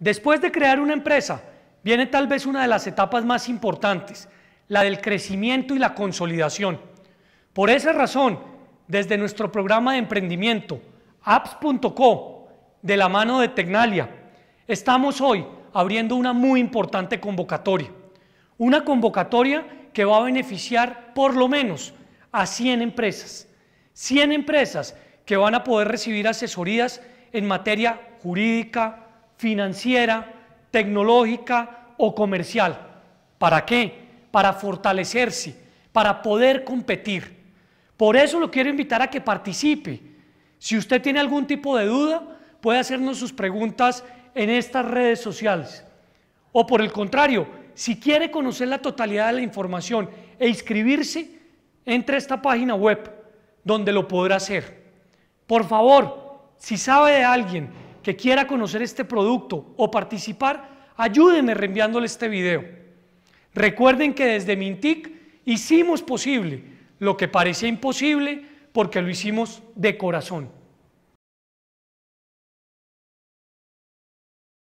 Después de crear una empresa, viene tal vez una de las etapas más importantes, la del crecimiento y la consolidación. Por esa razón, desde nuestro programa de emprendimiento, apps.co, de la mano de Tecnalia, estamos hoy abriendo una muy importante convocatoria. Una convocatoria que va a beneficiar por lo menos a 100 empresas. 100 empresas que van a poder recibir asesorías en materia jurídica, financiera, tecnológica o comercial. ¿Para qué? Para fortalecerse, para poder competir. Por eso lo quiero invitar a que participe. Si usted tiene algún tipo de duda, puede hacernos sus preguntas en estas redes sociales. O por el contrario, si quiere conocer la totalidad de la información e inscribirse, entre a esta página web donde lo podrá hacer. Por favor, si sabe de alguien que quiera conocer este producto o participar, ayúdenme reenviándole este video. Recuerden que desde Mintic hicimos posible lo que parecía imposible porque lo hicimos de corazón.